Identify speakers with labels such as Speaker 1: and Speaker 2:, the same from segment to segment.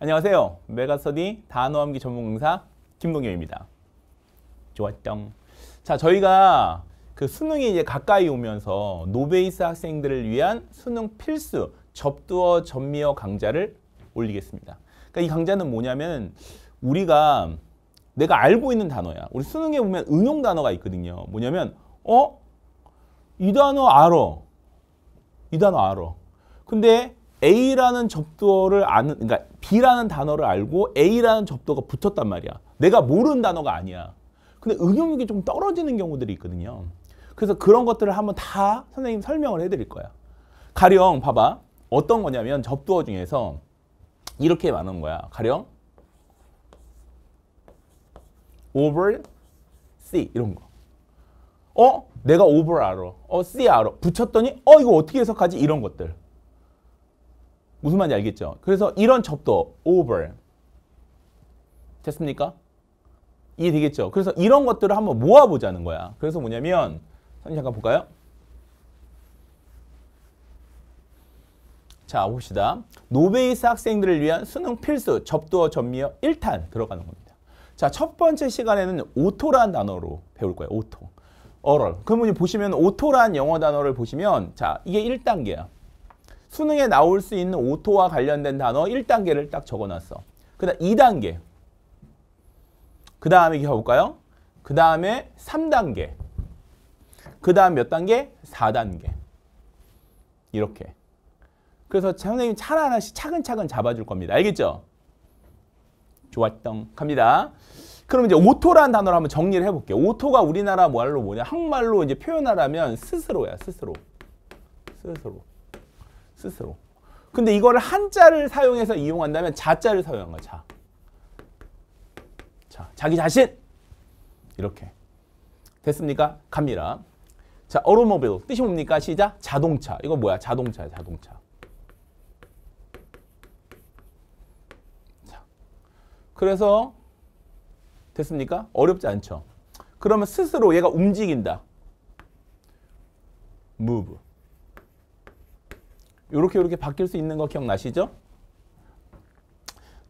Speaker 1: 안녕하세요. 메가스터디 단어암기 전문 강사 김동엽입니다. 좋았쩡. 자, 저희가 그 수능이 이제 가까이 오면서 노베이스 학생들을 위한 수능 필수 접두어 전미어 강좌를 올리겠습니다. 그러니까 이 강좌는 뭐냐면 우리가 내가 알고 있는 단어야. 우리 수능에 보면 응용 단어가 있거든요. 뭐냐면 어? 이 단어 알아. 이 단어 알아. 근데 A라는 접도어를 아는 그러니까 B라는 단어를 알고 A라는 접도어가 붙었단 말이야. 내가 모르는 단어가 아니야. 근데 응용력이 좀 떨어지는 경우들이 있거든요. 그래서 그런 것들을 한번 다 선생님 설명을 해드릴 거야. 가령 봐봐. 어떤 거냐면 접두어 중에서 이렇게 많은 거야. 가령 over C 이런 거. 어? 내가 over 알아. 어, C 알아. 붙였더니 어 이거 어떻게 해석하지? 이런 것들. 무슨 말인지 알겠죠? 그래서 이런 접도 over 됐습니까? 이해되겠죠? 그래서 이런 것들을 한번 모아보자는 거야. 그래서 뭐냐면 잠깐 볼까요? 자 봅시다. 노베이스 학생들을 위한 수능 필수 접두어 전미어 1탄 들어가는 겁니다. 자첫 번째 시간에는 오토란 단어로 배울 거예요. 오토. 어럴. 그러면 보시면 오토란 영어 단어를 보시면 자 이게 1단계야. 수능에 나올 수 있는 오토와 관련된 단어 1단계를 딱 적어놨어. 그 다음 2단계. 그 다음에 이렇게 겨볼까요? 그 다음에 3단계. 그 다음 몇 단계? 4단계. 이렇게. 그래서 선생님 차례 나씩 차근차근 잡아줄 겁니다. 알겠죠? 좋았던 갑니다. 그럼 이제 오토라는 단어를 한번 정리를 해볼게요. 오토가 우리나라 말로 뭐냐? 한국말로 이제 표현하라면 스스로야, 스스로. 스스로. 스스로. 근데 이거를 한자를 사용해서 이용한다면 자자를 사용한 거야. 자. 자, 자기 자신. 이렇게. 됐습니까? 갑니다. 자, a u t o 뜻이 뭡니까? 시작. 자동차. 이거 뭐야? 자동차 자동차. 자. 그래서 됐습니까? 어렵지 않죠. 그러면 스스로 얘가 움직인다. move. 이렇게 이렇게 바뀔 수 있는 거 기억나시죠?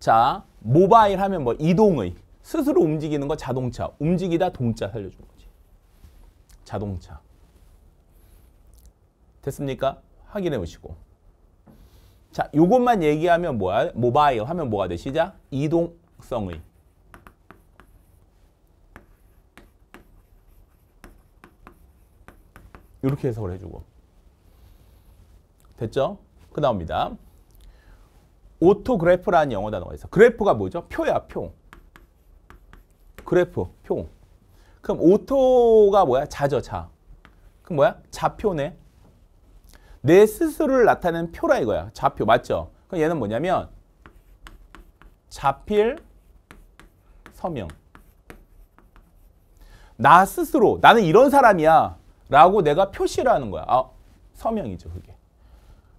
Speaker 1: 자, 모바일 하면 뭐 이동의 스스로 움직이는 거 자동차. 움직이다 동자 살려준 거지. 자동차. 됐습니까? 확인해 보시고. 자, 요것만 얘기하면 뭐야? 모바일 하면 뭐가 되시죠? 이동성의. 이렇게 해석을 해주고. 됐죠? 그다음니다 오토그래프라는 영어 단어가 있어. 그래프가 뭐죠? 표야, 표. 그래프, 표. 그럼 오토가 뭐야? 자죠, 자. 그럼 뭐야? 자표네. 내 스스로를 나타내는 표라 이거야. 자표, 맞죠? 그럼 얘는 뭐냐면 자필, 서명. 나 스스로, 나는 이런 사람이야. 라고 내가 표시를 하는 거야. 아, 서명이죠, 그게.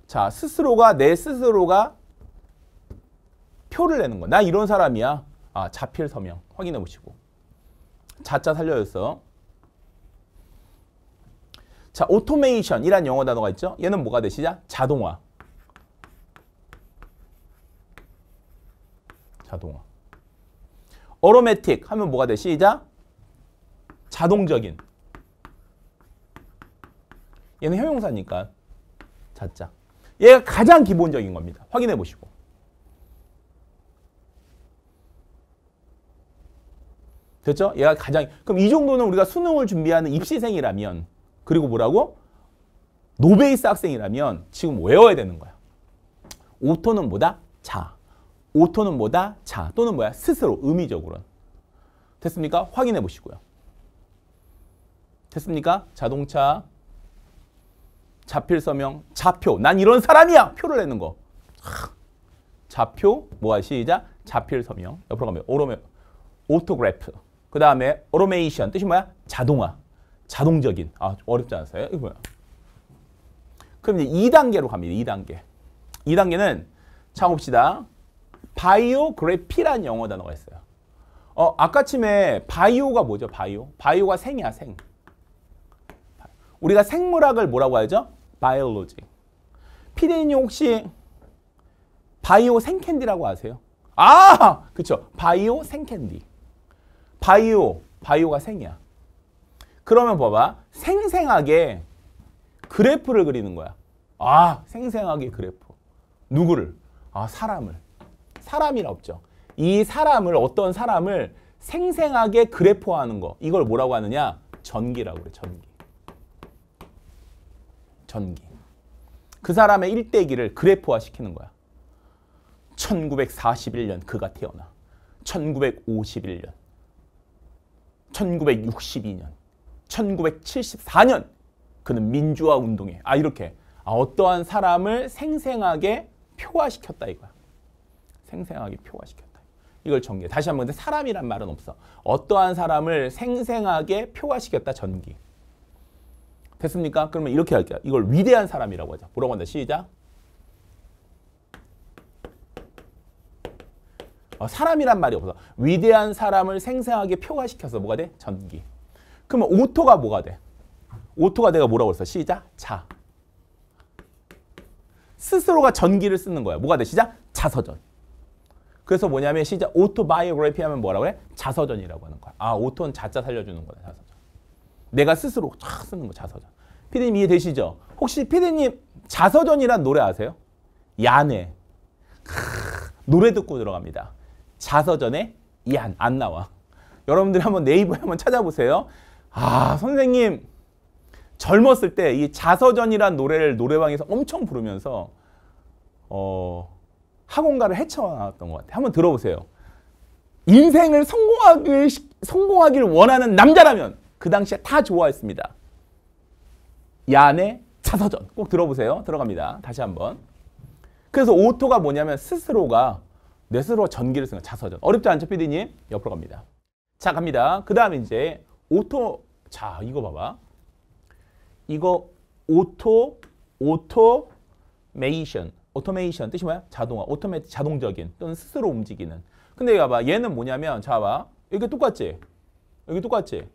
Speaker 1: 자, 스스로가 내 스스로가 표를 내는 거. 나 이런 사람이야. 아, 자필 서명 확인해 보시고. 자자 살려줬어. 자, 오토메이션이란 영어 단어가 있죠? 얘는 뭐가 되시자? 자동화. 자동화. 어로매틱 하면 뭐가 돼? 시작. 자동적인. 얘는 형용사니까. 자자. 얘가 가장 기본적인 겁니다. 확인해 보시고. 됐죠? 얘가 가장 그럼 이 정도는 우리가 수능을 준비하는 입시생이라면 그리고 뭐라고? 노베이스 학생이라면 지금 외워야 되는 거야. 오토는 뭐다? 자. 오토는 뭐다? 자. 또는 뭐야? 스스로 의미적으로 됐습니까? 확인해 보시고요. 됐습니까? 자동차 자필 서명, 자표. 난 이런 사람이야. 표를 내는 거. 자표, 뭐야, 시작. 자필 서명. 옆으로 가면 오로메, 오토그래프. 그 다음에 오로메이션. 뜻이 뭐야? 자동화. 자동적인. 아, 어렵지 않았어요? 이거 뭐야? 그럼 이제 2단계로 갑니다. 2단계. 2단계는 참 봅시다. 바이오그래피란 영어 단어가 있어요. 어, 아까쯤에 바이오가 뭐죠? 바이오. 바이오가 생이야, 생. 우리가 생물학을 뭐라고 하죠? 바이올로지. 피디님 혹시 바이오 생캔디라고 아세요? 아! 그쵸. 바이오 생캔디. 바이오. 바이오가 생이야. 그러면 봐봐. 생생하게 그래프를 그리는 거야. 아, 생생하게 그래프. 누구를? 아, 사람을. 사람이라 없죠. 이 사람을, 어떤 사람을 생생하게 그래프화하는 거. 이걸 뭐라고 하느냐? 전기라고 그래, 전기. 전기. 그 사람의 일대기를 그래프화 시키는 거야. 1941년 그가 태어나. 1951년. 1962년. 1974년. 그는 민주화 운동에 아 이렇게 아, 어떠한 사람을 생생하게 표화시켰다 이거야. 생생하게 표화시켰다. 이걸 전개. 다시 한번 사람이란 말은 없어. 어떠한 사람을 생생하게 표화시켰다 전기. 됐습니까? 그러면 이렇게 할게요. 이걸 위대한 사람이라고 하죠. 보라고 한다. 시작. 어, 사람이란 말이 없어. 위대한 사람을 생생하게 표화시켜서 뭐가 돼? 전기. 그러면 오토가 뭐가 돼? 오토가 내가 뭐라고 했어? 시작. 자. 스스로가 전기를 쓰는 거야. 뭐가 돼? 시작. 자서전. 그래서 뭐냐면 시작 오토바이오그래피 하면 뭐라고 해? 자서전이라고 하는 거야. 아, 오토는 자자 살려주는 거다. 자서전. 내가 스스로 촥 쓰는 거 자서전. 피디님 이해되시죠? 혹시 피디님 자서전이란 노래 아세요? 야네. 크 노래 듣고 들어갑니다. 자서전에 이안 안 나와. 여러분들이 한번 네이버에 한번 찾아보세요. 아 선생님 젊었을 때 이 자서전이란 노래를 노래방에서 엄청 부르면서 어 학원가를 헤쳐나왔던 것 같아요. 한번 들어보세요. 인생을 성공하길, 성공하길 원하는 남자라면 그 당시에 다 좋아했습니다. 얀의 차서전 꼭 들어보세요. 들어갑니다. 다시 한번. 그래서 오토가 뭐냐면 스스로가 내 스스로 전기를 쓰는 차서전. 어렵지 않죠, PD님? 옆으로 갑니다. 자, 갑니다. 그 다음에 이제 오토, 자, 이거 봐봐. 이거 오토, 오토메이션. 오토메이션 뜻이 뭐야? 자동화, 오토메 자동적인 또는 스스로 움직이는. 근데 봐봐, 얘는 뭐냐면, 자, 봐. 이게 똑같지? 여기 똑같지?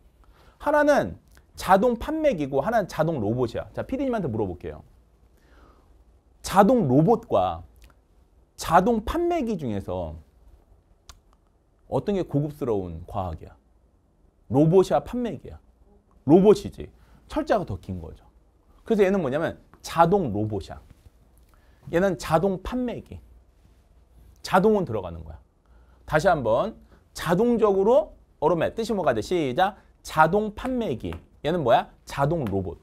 Speaker 1: 하나는 자동 판매기고 하나는 자동 로봇이야. 자, 피디님한테 물어볼게요. 자동 로봇과 자동 판매기 중에서 어떤 게 고급스러운 과학이야? 로봇이야 판매기야? 로봇이지. 철자가 더 긴 거죠. 그래서 얘는 뭐냐면 자동 로봇이야. 얘는 자동 판매기. 자동은 들어가는 거야. 다시 한번 자동적으로 어로맷 뜻이 뭐가 돼? 시작. 자동 판매기. 얘는 뭐야? 자동 로봇.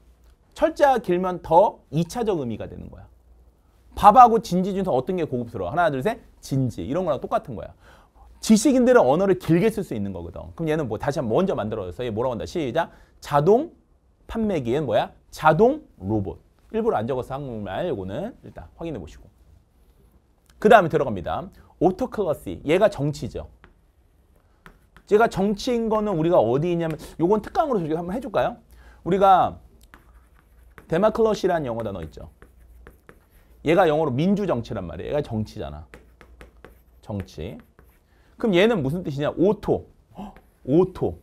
Speaker 1: 철자 길면 더 2차적 의미가 되는 거야. 밥하고 진지 중에서 어떤 게 고급스러워? 하나, 둘, 셋. 진지. 이런 거랑 똑같은 거야. 지식인들은 언어를 길게 쓸 수 있는 거거든. 그럼 얘는 뭐 다시 한번 먼저 만들어졌어. 얘 뭐라고 한다? 시작. 자동 판매기 얘는 뭐야? 자동 로봇. 일부러 안 적어서 한국말 요거는 일단 확인해 보시고. 그 다음에 들어갑니다. 오토클러시. 얘가 정치죠. 제가 정치인 거는 우리가 어디 있냐면 요건 특강으로 저희가 한번 해줄까요? 우리가 데마클러시라는 영어 단어 있죠. 얘가 영어로 민주정치란 말이에요. 얘가 정치잖아. 정치. 그럼 얘는 무슨 뜻이냐? 오토. 오토.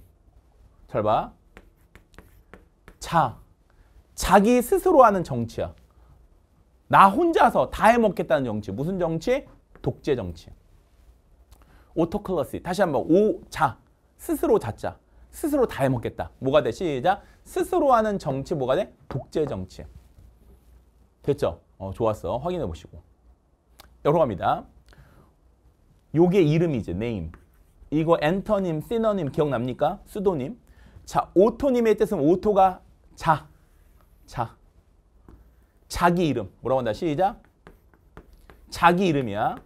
Speaker 1: 잘 봐. 자. 자기 스스로 하는 정치야. 나 혼자서 다 해먹겠다는 정치. 무슨 정치? 독재 정치. 오토클러시 다시 한번 오자 스스로 자자 스스로 다 해먹겠다 뭐가 돼 시작 스스로 하는 정치 뭐가 돼 독재 정치 됐죠 어, 좋았어 확인해 보시고 들어갑니다 요게 이름이지 네임 이거 엔터님 시너님 기억납니까 수도님 자 오토님의 뜻은 오토가 자 자. 자기 이름 뭐라고 한다 시작 자기 이름이야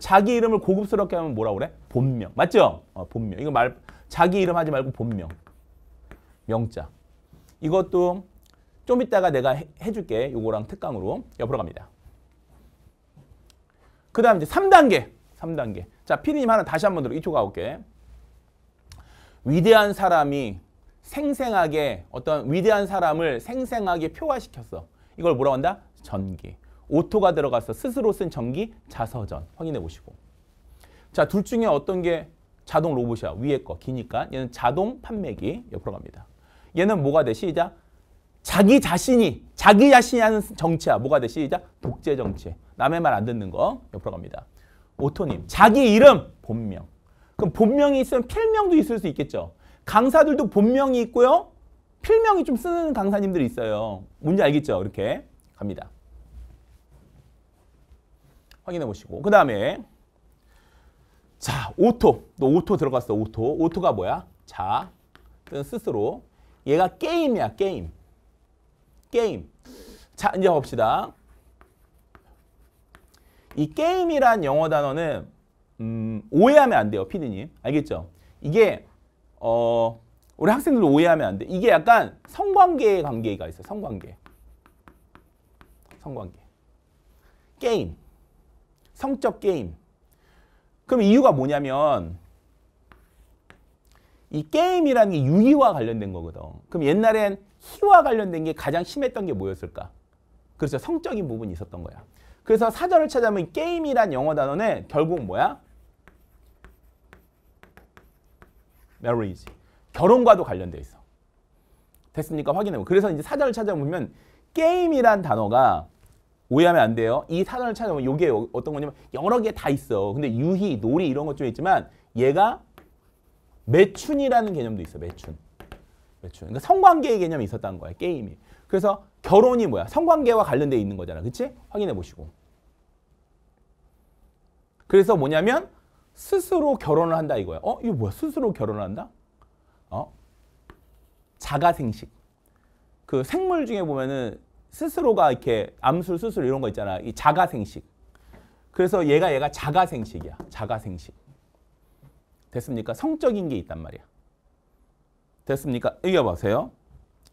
Speaker 1: 자기 이름을 고급스럽게 하면 뭐라 그래? 본명. 맞죠? 어, 본명. 이거 말 자기 이름 하지 말고 본명. 명자. 이것도 좀 이따가 내가 해, 줄게 요거랑 특강으로 옆으로 갑니다. 그 다음 이제 3단계. 3단계. 자, 피디님 하나 다시 한 번 들어. 이쪽 가볼게. 위대한 사람이 생생하게 어떤 위대한 사람을 생생하게 표화시켰어. 이걸 뭐라 한다? 전기. 오토가 들어가서 스스로 쓴 전기 자서전 확인해 보시고 자 둘 중에 어떤 게 자동 로봇이야 위에 거 기니까 얘는 자동 판매기 옆으로 갑니다 얘는 뭐가 돼 시작 자기 자신이 자기 자신이 하는 정치야 뭐가 돼 시작 독재 정치 남의 말 안 듣는 거 옆으로 갑니다 오토님 자기 이름 본명 그럼 본명이 있으면 필명도 있을 수 있겠죠 강사들도 본명이 있고요 필명이 좀 쓰는 강사님들이 있어요 뭔지 알겠죠 이렇게 갑니다 확인해 보시고 그 다음에 자 오토 또 오토 들어갔어 오토 오토가 뭐야? 자 스스로 얘가 게임이야 게임 게임 자 이제 봅시다 이 게임이란 영어 단어는 음, 오해하면 안 돼요 피디님 알겠죠? 이게 어 우리 학생들도 오해하면 안 돼. 이게 약간 성관계의 관계가 있어 성관계. 성관계. 게임. 성적 게임. 그럼 이유가 뭐냐면 이 게임이라는 게유희와 관련된 거거든. 그럼 옛날엔 희와 관련된 게 가장 심했던 게 뭐였을까? 그래서 성적인 부분이 있었던 거야. 그래서 사전을 찾아보면 게임이란 영어 단어는 결국 뭐야? marriage. 결혼과도 관련돼 있어. 됐습니까? 확인해보 그래서 이제 사전을 찾아보면 게임이란 단어가 오해하면 안 돼요. 이 사전을 찾아보면 이게 어, 어떤 거냐면 여러 개 다 있어. 근데 유희, 놀이 이런 것 좀 있지만 얘가 매춘이라는 개념도 있어. 매춘. 매춘. 그러니까 성관계의 개념이 있었다는 거야. 게임이. 그래서 결혼이 뭐야? 성관계와 관련돼 있는 거잖아. 그치? 확인해 보시고. 그래서 뭐냐면 스스로 결혼을 한다 이거야. 어? 이거 뭐야? 스스로 결혼을 한다? 어? 자가생식. 그 생물 중에 보면은 스스로가 이렇게 암술 수술 이런 거 있잖아. 이 자가생식. 그래서 얘가 얘가 자가생식이야. 자가생식. 됐습니까? 성적인 게 있단 말이야. 됐습니까? 이겨 보세요.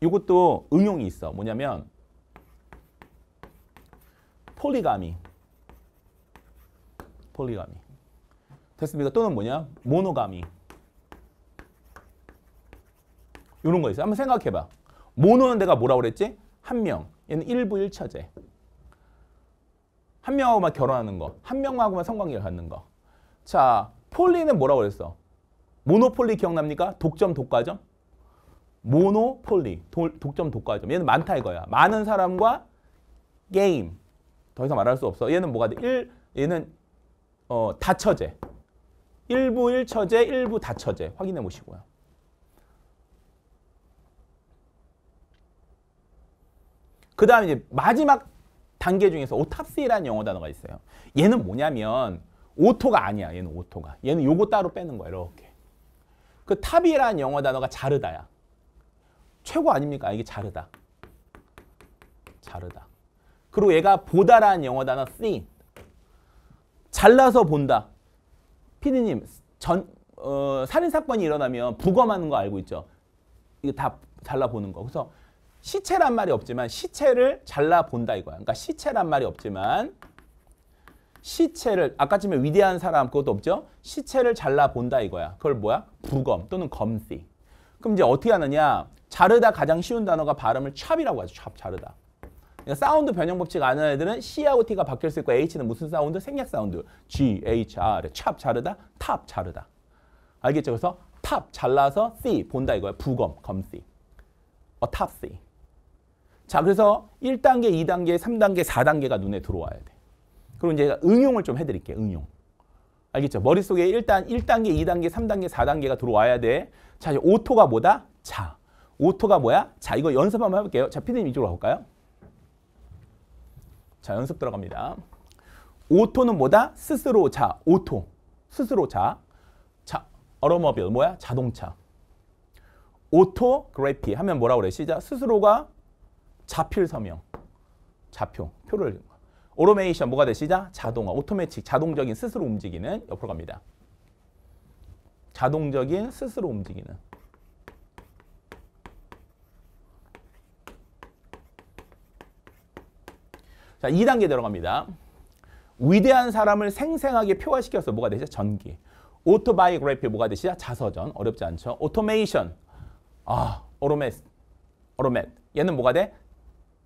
Speaker 1: 이것도 응용이 있어. 뭐냐면 폴리가미. 폴리가미. 됐습니까? 또는 뭐냐? 모노가미. 이런 거있어 한번 생각해봐. 모노는 내가 뭐라 그랬지? 한 명. 얘는 일부 일처제. 한 명하고만 결혼하는 거, 한 명하고만 성관계를 갖는 거. 자, 폴리는 뭐라고 그랬어? 모노폴리 기억납니까? 독점, 독과점? 모노폴리, 도, 독점, 독과점. 얘는 많다 이거야. 많은 사람과 게임. 더 이상 말할 수 없어. 얘는 뭐가 돼? 일, 얘는 어, 다처제. 일부 일처제, 일부 다처제. 확인해 보시고요. 그 다음에 이제 마지막 단계 중에서 오탑스이라는 영어 단어가 있어요. 얘는 뭐냐면 오토가 아니야. 얘는 오토가. 얘는 요거 따로 빼는 거야. 이렇게. 그 탑이라는 영어 단어가 자르다야. 최고 아닙니까? 이게 자르다. 자르다. 그리고 얘가 보다라는 영어 단어 see. 잘라서 본다. 피디님, 전, 어, 살인사건이 일어나면 부검하는 거 알고 있죠? 이게 다 잘라보는 거. 그래서 시체란 말이 없지만 시체를 잘라 본다 이거야. 그러니까 시체란 말이 없지만 시체를 아까 전에 위대한 사람 그것도 없죠. 시체를 잘라 본다 이거야. 그걸 뭐야? 부검 또는 검시. 그럼 이제 어떻게 하느냐? 자르다 가장 쉬운 단어가 발음을 찹이라고 하죠. 찹 자르다. 그러니까 사운드 변형 법칙 아는 애들은 C하고 T가 바뀔 수 있고 H는 무슨 사운드? 생략 사운드. G, H, R. 찹 자르다. 탑 자르다. 알겠죠? 그래서 탑 잘라서 C 본다 이거야. 부검 검시. 어 탑시. 자, 그래서 1단계, 2단계, 3단계, 4단계가 눈에 들어와야 돼. 그럼 이제 응용을 좀 해드릴게요. 응용. 알겠죠? 머릿속에 일단 1단계, 2단계, 3단계, 4단계가 들어와야 돼. 자, 이제 오토가 뭐다? 자. 오토가 뭐야? 자, 이거 연습 한번 해볼게요. 자, 피디님 이쪽으로 가볼까요? 자, 연습 들어갑니다. 오토는 뭐다? 스스로 자. 오토. 스스로 자. 자, 어로머빌 뭐야? 자동차. 오토그래피 하면 뭐라고 그래? 시작. 스스로가 자필 서명, 자표, 표를 오로메이션 뭐가 되시자? 자동화, 오토매틱, 자동적인 스스로 움직이는 옆으로 갑니다. 자동적인 스스로 움직이는 자, 2단계 들어갑니다. 위대한 사람을 생생하게 표화시켜서 뭐가 되죠? 전기. 오토바이그래피 뭐가 되시죠? 자서전. 어렵지 않죠? 오토메이션. 아, 오로메스. 오로멧. 얘는 뭐가 돼?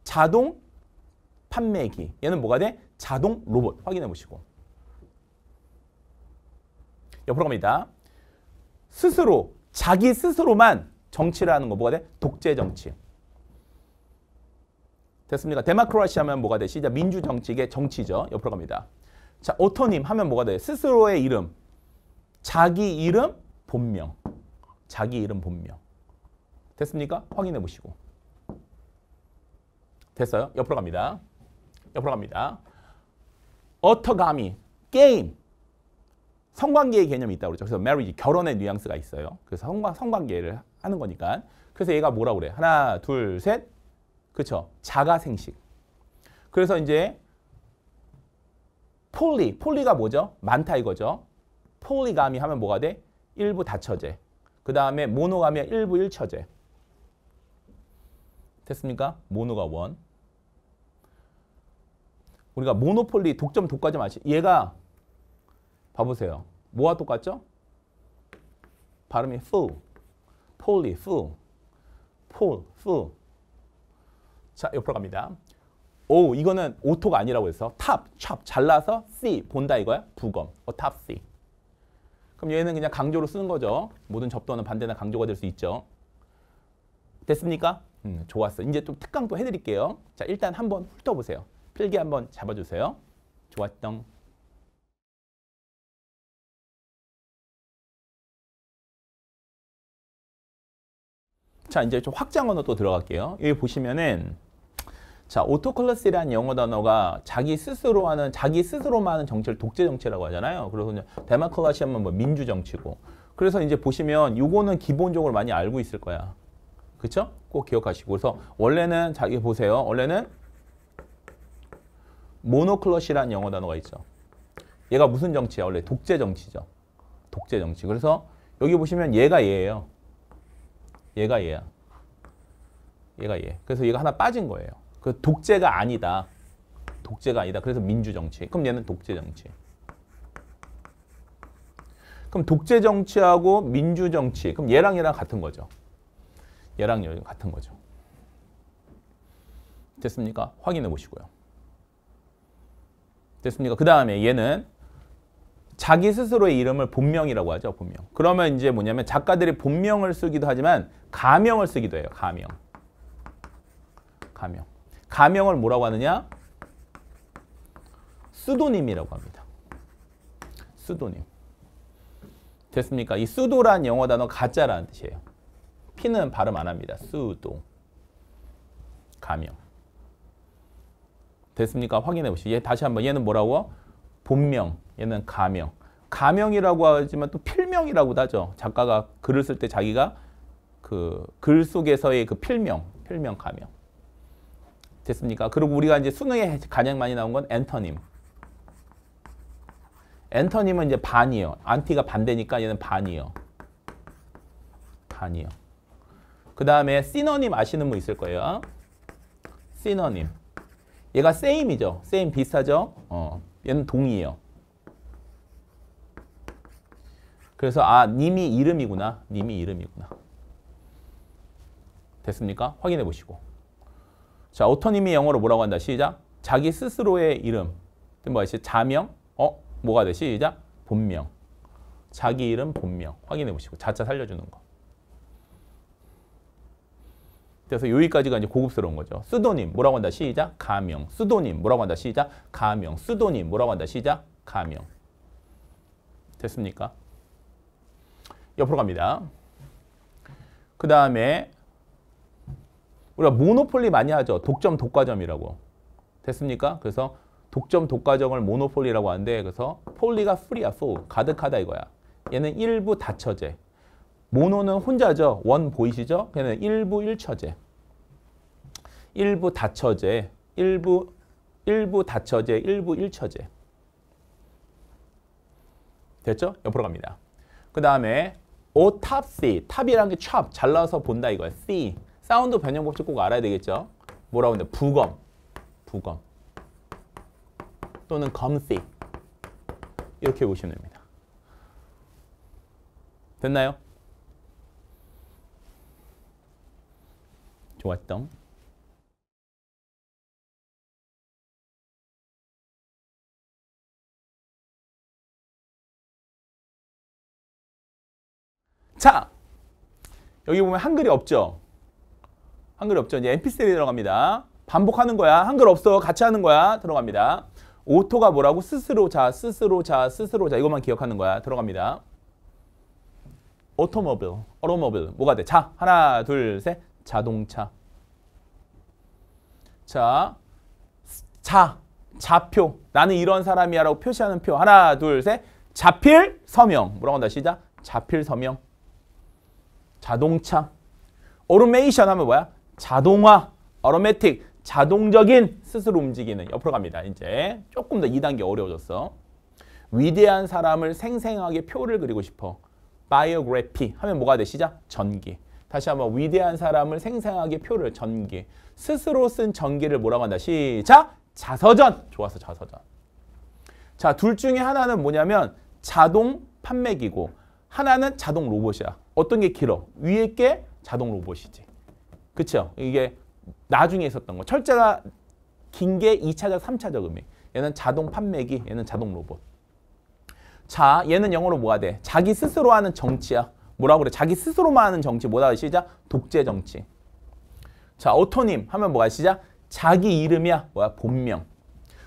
Speaker 1: 자동 판매기. 얘는 뭐가 돼? 자동 로봇. 확인해 보시고. 옆으로 갑니다. 스스로, 자기 스스로만 정치를 하는 거 뭐가 돼? 독재 정치. 됐습니까? 데마크라시 하면 뭐가 돼? 시작 민주 정치계 정치죠. 옆으로 갑니다. 자, 오토님 하면 뭐가 돼? 스스로의 이름. 자기 이름 본명. 자기 이름 본명. 됐습니까? 확인해 보시고. 됐어요? 옆으로 갑니다. 옆으로 갑니다. 어터가미, 게임. 성관계의 개념이 있다고 그러죠. 그래서 marriage, 결혼의 뉘앙스가 있어요. 그래서 성관, 성관계를 하는 거니까. 그래서 얘가 뭐라고 그래? 하나, 둘, 셋. 그렇죠. 자가생식. 그래서 이제 폴리, 폴리가 뭐죠? 많다 이거죠. 폴리감이 하면 뭐가 돼? 일부 다처제. 그 다음에 모노감이 일부 일처제. 됐습니까? 모노가 원. 우리가 모노폴리 독점 독과점 아시 얘가 봐보세요. 뭐와 똑같죠? 발음이 f 폴리, f 폴, f 자, 옆으로 갑니다. 오, 이거는 오토가 아니라고 해서 탑, 찹, 잘라서 C, 본다 이거야? 부검, 어탑 C. 그럼 얘는 그냥 강조로 쓰는 거죠. 모든 접도는 반대나 강조가 될 수 있죠. 됐습니까? 음, 좋았어. 이제 좀 특강도 해드릴게요. 자, 일단 한번 훑어보세요. 필기 한번 잡아주세요. 좋았던 자 이제 좀 확장 언어 또 들어갈게요. 여기 보시면은 자 오토클러스라는 영어 단어가 자기 스스로 하는 자기 스스로만 하는 정체를 독재 정체라고 하잖아요. 그래서 이제 데마클라시 하면 뭐 민주 정치고. 그래서 이제 보시면 요거는 기본적으로 많이 알고 있을 거야. 그쵸꼭 기억하시고. 그래서 원래는 자기 보세요. 원래는 모노클럿시라는 영어 단어가 있죠. 얘가 무슨 정치야? 원래 독재 정치죠. 독재 정치. 그래서 여기 보시면 얘가 얘예요. 얘가 얘야. 얘가 얘. 그래서 얘가 하나 빠진 거예요. 그 독재가 아니다. 독재가 아니다. 그래서 민주 정치. 그럼 얘는 독재 정치. 그럼 독재 정치하고 민주 정치. 그럼 얘랑 얘랑 같은 거죠. 얘랑 얘랑 같은 거죠. 됐습니까? 확인해 보시고요. 됐습니까? 그 다음에 얘는 자기 스스로의 이름을 본명이라고 하죠. 본명. 그러면 이제 뭐냐면 작가들이 본명을 쓰기도 하지만 가명을 쓰기도 해요. 가명. 가명. 가명을 뭐라고 하느냐? 수도님이라고 합니다. 수도님. 됐습니까? 이 수도란 영어 단어 가짜라는 뜻이에요. 피는 발음 안 합니다. 수도. 가명. 됐습니까? 확인해 보시죠. 얘 다시 한번 얘는 뭐라고? 본명, 얘는 가명. 가명이라고 하지만 또 필명이라고도 하죠. 작가가 글을 쓸 때 자기가 그 글 속에서의 그 필명, 필명 가명. 됐습니까? 그리고 우리가 이제 수능에 가장 많이 나온 건 엔터님. 엔터님은 이제 반이요 안티가 반대니까 얘는 반이요반이요그 다음에 시너님 아시는 분 있을 거예요. 시너님. 얘가 same이죠. same 비슷하죠. 어, 얘는 동이에요. 그래서 아 님이 이름이구나. 님이 이름이구나. 됐습니까? 확인해 보시고. 자, 오터님이 영어로 뭐라고 한다. 시작. 자기 스스로의 이름. 뭐야? 자명? 어? 뭐가 돼? 시작. 본명. 자기 이름 본명. 확인해 보시고. 자차 살려주는 거. 그래서 여기까지가 이제 고급스러운 거죠. 수도님 뭐라고 한다 시작 가명. 수도님 뭐라고 한다 시작 가명. 수도님 뭐라고 한다 시작 가명. 됐습니까? 옆으로 갑니다. 그 다음에 우리가 모노폴리 많이 하죠. 독점 독과점이라고. 됐습니까? 그래서 독점 독과점을 모노폴리라고 하는데 그래서 폴리가 프리야, f 가득하다 이거야. 얘는 일부 다처제. 모노는 혼자죠. 원 보이시죠? 걔는 일부 일처제, 일부 다처제, 일부 일부 다처제, 일부 일처제. 됐죠? 옆으로 갑니다. 그 다음에 오탑시, 탑이라는 게 찹, 잘라서 본다 이거예요. C. 사운드 변형 법칙 꼭 알아야 되겠죠? 뭐라고 하는데? 부검, 부검. 또는 검시. 이렇게 보시면 됩니다. 됐나요? 좋았던 자! 여기 보면 한글이 없죠? 한글이 없죠? 이제 mp3 에 들어갑니다. 반복하는 거야. 한글 없어. 같이 하는 거야. 들어갑니다. 오토가 뭐라고? 스스로 자, 스스로 자, 스스로 자. 이것만 기억하는 거야. 들어갑니다. 오토모빌, 오토모빌. 뭐가 돼? 자, 하나, 둘, 셋. 자동차. 자, 자, 자표. 나는 이런 사람이야라고 표시하는 표. 하나, 둘, 셋. 자필, 서명. 뭐라고 한다 시작. 자필, 서명. 자동차. 오르메이션 하면 뭐야? 자동화, 어로메틱, 자동적인 스스로 움직이는. 옆으로 갑니다. 이제 조금 더 2단계 어려워졌어. 위대한 사람을 생생하게 표를 그리고 싶어. 바이오그래피 하면 뭐가 되시죠? 전기. 다시 한번 위대한 사람을 생생하게 표를 전기. 스스로 쓴 전기를 뭐라고 한다. 시작! 자서전. 좋아서 자서전. 자, 둘 중에 하나는 뭐냐면 자동 판매기고 하나는 자동 로봇이야. 어떤 게 길어? 위에 게 자동 로봇이지. 그쵸? 이게 나중에 있었던 거. 철자가 긴 게 2차적, 3차적 음이. 얘는 자동 판매기, 얘는 자동 로봇. 자, 얘는 영어로 뭐가 돼? 자기 스스로 하는 정치야. 뭐라고 그래? 자기 스스로만 하는 정치 뭐다 시작? 독재 정치. 자, 어토님 하면 뭐가 시작? 자기 이름이야. 뭐야? 본명.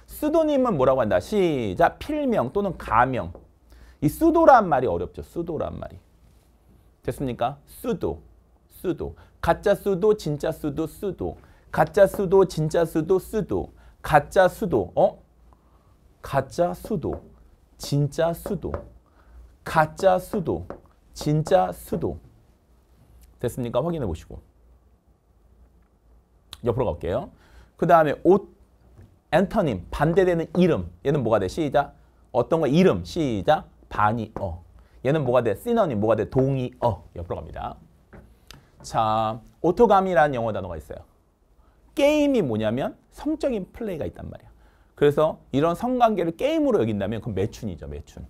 Speaker 1: 수도님은 뭐라고 한다? 시작. 필명 또는 가명. 이 수도란 말이 어렵죠. 수도란 말이. 됐습니까? 수도. 수도. 가짜 수도, 진짜 수도, 수도. 가짜 수도, 진짜 수도, 수도. 가짜 수도. 어? 가짜 수도. 진짜 수도. 가짜 수도. 진짜 수도 됐습니까? 확인해 보시고 옆으로 갈게요. 그 다음에 옷, 엔터님 반대되는 이름 얘는 뭐가 돼? 시작 어떤 거 이름 시작 반이 어 얘는 뭐가 돼? 시너님 뭐가 돼? 동이 어 옆으로 갑니다. 자 오토감이라는 영어 단어가 있어요. 게임이 뭐냐면 성적인 플레이가 있단 말이야. 그래서 이런 성관계를 게임으로 여긴다면 그건 매춘이죠 매춘.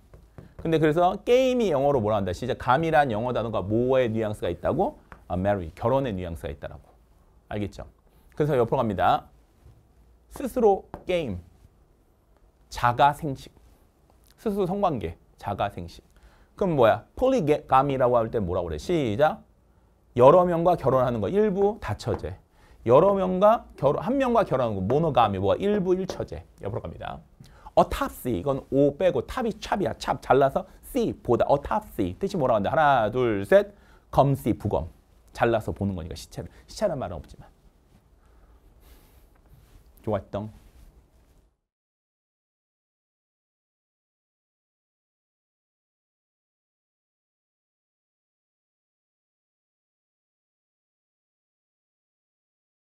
Speaker 1: 근데 그래서 게임이 영어로 뭐라 한다. 진짜 감이란 영어 단어가 모의 뉘앙스가 있다고 아, marry, 결혼의 뉘앙스가 있다라고. 알겠죠? 그래서 옆으로 갑니다. 스스로 게임, 자가 생식, 스스로 성관계, 자가 생식. 그럼 뭐야? 폴리감이라고 할 때 뭐라고 그래? 시작. 여러 명과 결혼하는 거 일부 다처제. 여러 명과 결혼 한 명과 결혼하는 거 모노감이 뭐가 일부 일처제. 옆으로 갑니다. 어탑 t 이건 오 빼고 탑이 찹이야. 찹 잘라서 C 보다 a u t 뜻이 뭐라고 한다. 하나 둘셋 검시 부검 잘라서 보는 거니까 시체를 시체란 말은 없지만 좋았던